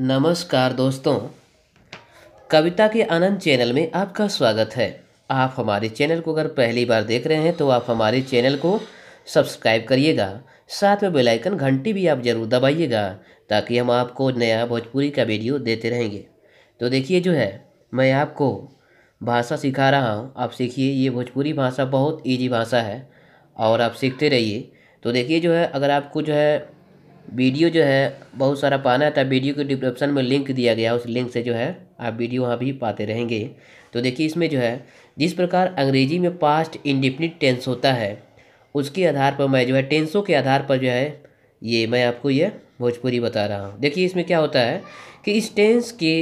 नमस्कार दोस्तों कविता के आनंद चैनल में आपका स्वागत है आप हमारे चैनल को अगर पहली बार देख रहे हैं तो आप हमारे चैनल को सब्सक्राइब करिएगा साथ में बेल आइकन घंटी भी आप ज़रूर दबाइएगा ताकि हम आपको नया भोजपुरी का वीडियो देते रहेंगे तो देखिए जो है मैं आपको भाषा सिखा रहा हूँ आप सीखिए ये भोजपुरी भाषा बहुत ईजी भाषा है और आप सीखते रहिए तो देखिए जो है अगर आपको जो है वीडियो जो है बहुत सारा पाना था वीडियो के डिस्क्रिप्शन में लिंक दिया गया उस लिंक से जो है आप वीडियो वहाँ भी पाते रहेंगे तो देखिए इसमें जो है जिस प्रकार अंग्रेजी में पास्ट इंडिफिनिट टेंस होता है उसके आधार पर मैं जो है टेंसों के आधार पर जो है ये मैं आपको ये भोजपुरी बता रहा हूँ देखिए इसमें क्या होता है कि इस टेंस के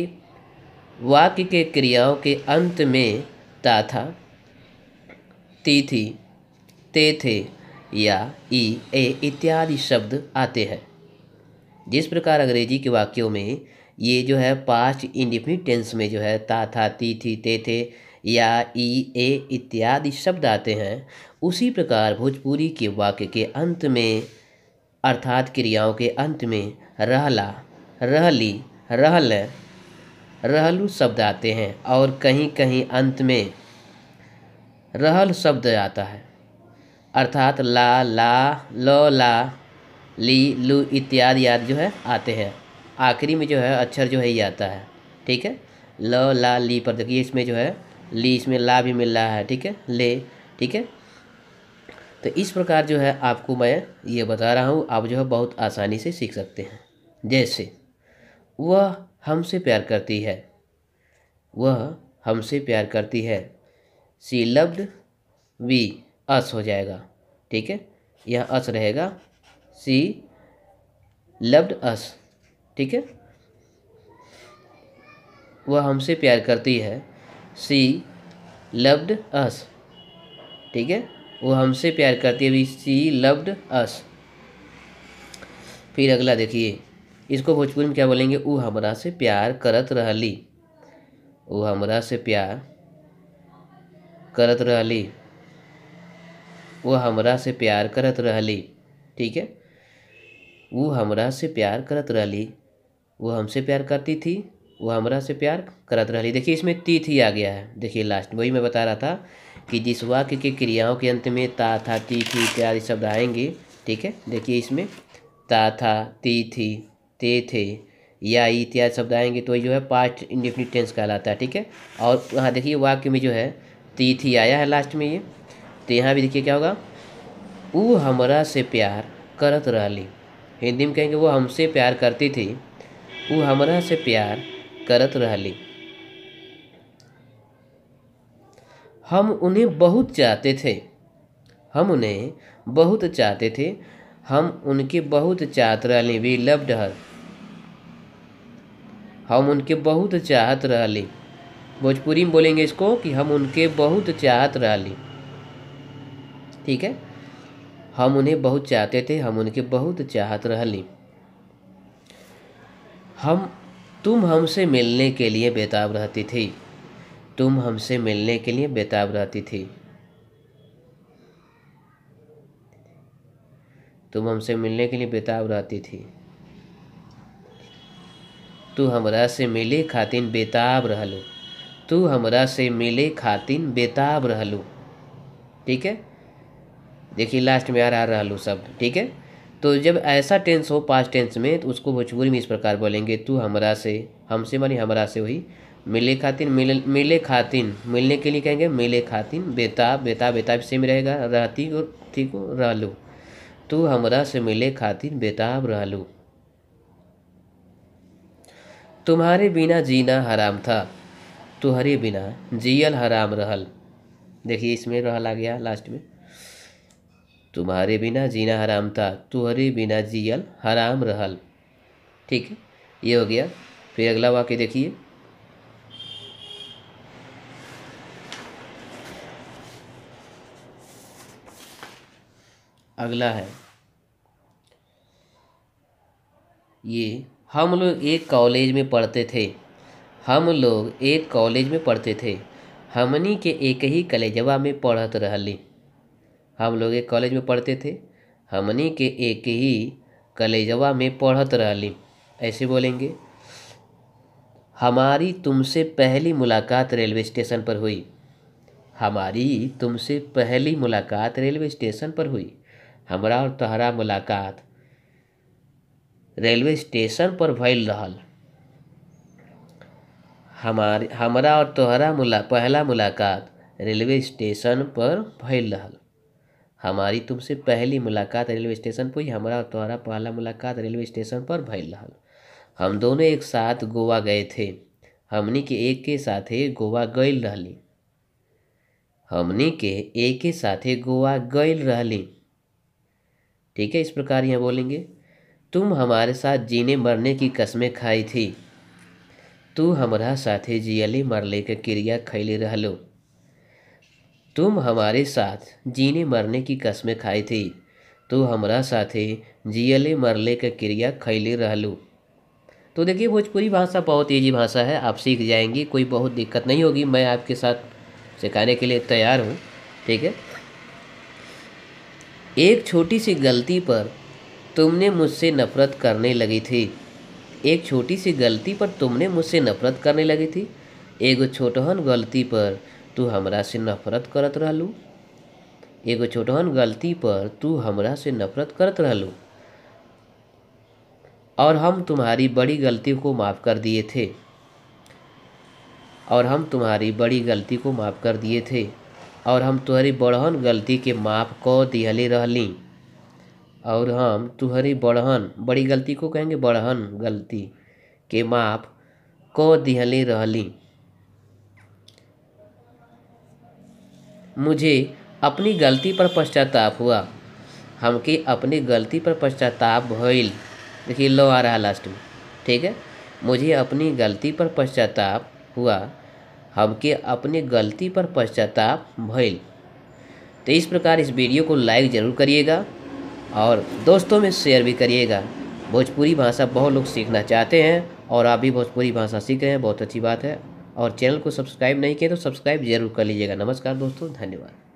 वाक्य के क्रियाओं के अंत में ता था ती थी ते थे या ई ए इत्यादि शब्द आते हैं जिस प्रकार अंग्रेजी के वाक्यों में ये जो है पास्ट इंडिफिनिट टेंस में जो है ता था ती थी ते थे या ई ए इत्यादि शब्द आते हैं उसी प्रकार भोजपुरी के वाक्य के अंत में अर्थात क्रियाओं के अंत में रहला रहली रहल रहलू शब्द आते हैं और कहीं कहीं अंत में रहल शब्द आता है अर्थात ला ला लो ला ली लु इत्यादि आदि जो है आते हैं आखिरी में जो है अक्षर जो है ये आता है ठीक है ल ला ली पर देखिए इसमें जो है ली इसमें ला भी मिल रहा है ठीक है ले ठीक है तो इस प्रकार जो है आपको मैं ये बता रहा हूँ आप जो है बहुत आसानी से सीख सकते हैं जैसे वह हमसे प्यार करती है वह हमसे प्यार करती है सी लव्ड वी अस हो जाएगा ठीक है यह अस रहेगा सी लव्ड अस ठीक है वह हमसे प्यार करती है सी लव्ड अस ठीक है वो हमसे प्यार करती है सी लव्ड अस फिर अगला देखिए इसको भोजपुरी में क्या बोलेंगे वो हमरा से प्यार करत रहली वो हमरा से प्यार करत रहली वो हमरा से प्यार करत रहली ठीक है वो हमरा से प्यार करत रहली वो हमसे प्यार करती थी वो हमरा से प्यार करत रहली देखिए इसमें तिथि आ गया है देखिए लास्ट वही मैं बता रहा था कि जिस वाक्य के क्रियाओं के अंत में ता था तिथि इत्यादि शब्द आएंगे ठीक है देखिए इसमें ता था तिथि ते थे या इत्यादि शब्द आएंगे तो जो है पास्ट इंडिफिनिट टेंस कहलाता है ठीक है और यहाँ देखिए वाक्य में जो है तिथि आया है लास्ट में ये तो यहाँ भी देखिए क्या होगा वो हमरा से प्यार करत रहली हिंदी में कहेंगे वो हमसे प्यार करती थी वो हमरा से प्यार करत रहली हम उन्हें बहुत चाहते थे हम उन्हें बहुत चाहते थे हम उनके बहुत चाहत रहली वी लव्ड हर हम उनके बहुत चाहत रहली भोजपुरी में बोलेंगे इसको कि हम उनके बहुत चाहत रहली ठीक है हम उन्हें बहुत चाहते थे हम उनके बहुत चाहत रहली हम तुम हमसे मिलने के लिए बेताब रहती थी तुम हमसे मिलने के लिए बेताब रहती थी तुम हमसे मिलने के लिए बेताब रहती थी तू हमरा से मिले खातिन बेताब रहलू तू हमरा से मिले खातिन बेताब रहलू ठीक है देखिए लास्ट में आ रहा लू सब ठीक है तो जब ऐसा टेंस हो पास टेंस में तो उसको भोजपुरी में इस प्रकार बोलेंगे तू हमरा से हमसे मानी हमरा से वही मिले खातिन मिले मिले खातिन मिलने के लिए कहेंगे मिले खातिन बेताब बेताब बेताब सेम रहेगा रहती ठीक हो रह लू तू हमरा से मिले खातिन बेताब रह लू तुम्हारे बिना जीना हराम था तुम्हारे बिना जियल हराम रहल देखिए इसमें रहल आ गया लास्ट में तुम्हारे बिना जीना हराम था तुम्हारे बिना जियल हराम रहल ठीक है ये हो गया फिर अगला वाक्य देखिए अगला है ये हम लोग एक कॉलेज में पढ़ते थे हम लोग एक कॉलेज में पढ़ते थे हमनी के एक ही कलेजवा में पढ़त रहली हम लोग एक कॉलेज में पढ़ते थे हमनी के एक ही कलेजवा में पढ़त रहली ऐसे बोलेंगे हमारी तुमसे पहली मुलाकात रेलवे स्टेशन पर हुई हमारी तुमसे पहली मुलाकात रेलवे स्टेशन पर हुई हमारा और तहरा मुलाकात रेलवे स्टेशन पर भैल रहा हमारे हमारा और तोहरा मुला पहला मुलाकात रेलवे स्टेशन पर भैल रहा हमारी तुमसे पहली मुलाकात रेलवे स्टेशन पर ही हमारा और तुम्हारा पहला मुलाकात रेलवे स्टेशन पर भय रहा हम दोनों एक साथ गोवा गए थे हमनी के एक के साथे गोवा गईल रहली हमनी के एक के साथे गोवा गई रहली ठीक है इस प्रकार यहाँ बोलेंगे तुम हमारे साथ जीने मरने की कस्में खाई थी तू हमारा साथे जियली मरले के क्रिया खैले रहलो तुम हमारे साथ जीने मरने की कस्में खाई थी तो हमारा ही जियले मरले का क्रिया खैले रहलू तो देखिए भोजपुरी भाषा बहुत ईजी भाषा है आप सीख जाएंगी कोई बहुत दिक्कत नहीं होगी मैं आपके साथ सिखाने के लिए तैयार हूँ ठीक है एक छोटी सी गलती पर तुमने मुझसे नफ़रत करने लगी थी एक छोटी सी गलती पर तुमने मुझसे नफ़रत करने लगी थी एक छोटहन गलती पर तू हमरा से नफरत करत रहलू एगो छोटहन गलती पर तू हमरा से नफरत करत रहलू और हम तुम्हारी बड़ी गलती को माफ़ कर दिए थे और हम तुम्हारी बड़ी गलती को माफ़ कर दिए थे और हम तुम्हारी बड़हन गलती के माफ़ कर दिहले रहली और हम तुम्हारी बड़हन बड़ी गलती को कहेंगे बड़हन गलती के माफ़ कर दिहले रहली मुझे अपनी गलती पर पश्चाताप हुआ हमके अपनी गलती पर पश्चाताप भइल देखिए लो आ रहा लास्ट में ठीक है मुझे अपनी गलती पर पश्चाताप हुआ हमके अपनी गलती पर पश्चाताप भइल तो इस प्रकार इस वीडियो को लाइक ज़रूर करिएगा और दोस्तों में शेयर भी करिएगा भोजपुरी भाषा बहुत लोग सीखना चाहते हैं और आप भी भोजपुरी भाषा सीख रहे हैं बहुत अच्छी बात है और चैनल को सब्सक्राइब नहीं किया तो सब्सक्राइब जरूर कर लीजिएगा नमस्कार दोस्तों धन्यवाद